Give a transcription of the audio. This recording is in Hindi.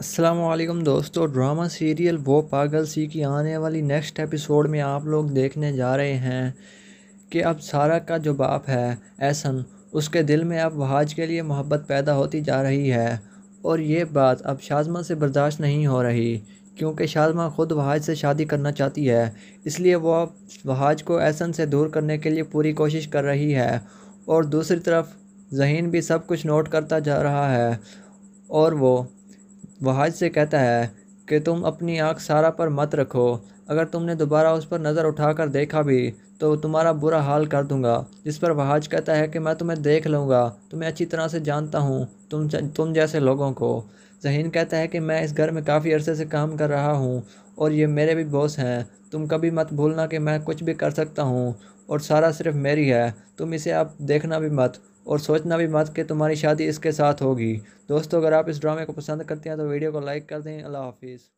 असलम दोस्तों ड्रामा सीरियल वो पागल सी की आने वाली नेक्स्ट एपिसोड में आप लोग देखने जा रहे हैं कि अब सारा का जो बाप है एहसन उसके दिल में अब वहाज के लिए मोहब्बत पैदा होती जा रही है और ये बात अब शाजमा से बर्दाश्त नहीं हो रही क्योंकि शाजमा ख़ुद वहाज से शादी करना चाहती है इसलिए वो अब वहाज को एहसन से दूर करने के लिए पूरी कोशिश कर रही है और दूसरी तरफ जहीन भी सब कुछ नोट करता जा रहा है और वो वहाज से कहता है कि तुम अपनी आँख सारा पर मत रखो अगर तुमने दोबारा उस पर नज़र उठाकर देखा भी तो तुम्हारा बुरा हाल कर दूंगा जिस पर वहाज कहता है कि मैं तुम्हें देख लूँगा तुम्हें अच्छी तरह से जानता हूँ तुम तुम जैसे लोगों को जहीन कहता है कि मैं इस घर में काफ़ी अरसे से काम कर रहा हूँ और ये मेरे भी बॉस हैं तुम कभी मत भूलना कि मैं कुछ भी कर सकता हूँ और सारा सिर्फ मेरी है तुम इसे आप देखना भी मत और सोचना भी मत कि तुम्हारी शादी इसके साथ होगी दोस्तों अगर आप इस ड्रामे को पसंद करते हैं तो वीडियो को लाइक कर दें अल्लाह हाफिज़